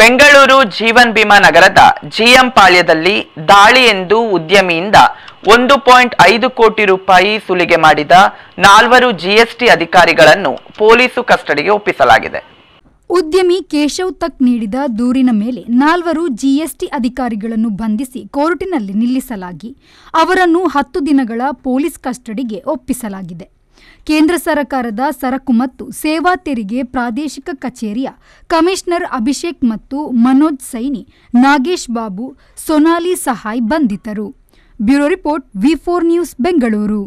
ಬೆಂಗಳೂರು ಜೀವನ್ ಭೀಮಾ ನಗರದ ಜಿಎಂ ಪಾಳ್ಯದಲ್ಲಿ ದಾಳಿ ಎಂದು ಉದ್ಯಮಿಯಿಂದ ಒಂದು ಪಾಯಿಂಟ್ ಐದು ಕೋಟಿ ರೂಪಾಯಿ ಸುಲಿಗೆ ಮಾಡಿದ ನಾಲ್ವರು ಜಿಎಸ್ಟಿ ಅಧಿಕಾರಿಗಳನ್ನು ಪೊಲೀಸು ಕಸ್ಟಡಿಗೆ ಒಪ್ಪಿಸಲಾಗಿದೆ ಉದ್ಯಮಿ ಕೇಶವ್ ತಕ್ ನೀಡಿದ ದೂರಿನ ಮೇಲೆ ನಾಲ್ವರು ಜಿಎಸ್ಟಿ ಅಧಿಕಾರಿಗಳನ್ನು ಬಂಧಿಸಿ ಕೋರ್ಟಿನಲ್ಲಿ ನಿಲ್ಲಿಸಲಾಗಿ ಅವರನ್ನು ಹತ್ತು ದಿನಗಳ ಪೊಲೀಸ್ ಕಸ್ಟಡಿಗೆ ಒಪ್ಪಿಸಲಾಗಿದೆ ಕೇಂದ್ರ ಸರ್ಕಾರದ ಸರಕು ಮತ್ತು ಸೇವಾ ತೆರಿಗೆ ಪ್ರಾದೇಶಿಕ ಕಚೇರಿಯ ಕಮಿಷನರ್ ಅಭಿಷೇಕ್ ಮತ್ತು ಮನೋಜ್ ಸೈನಿ ನಾಗೇಶ್ ಬಾಬು ಸೊನಾಲಿ ಸಹಾಯ್ ಬಂಧಿತರು bureau report V news Bengaluru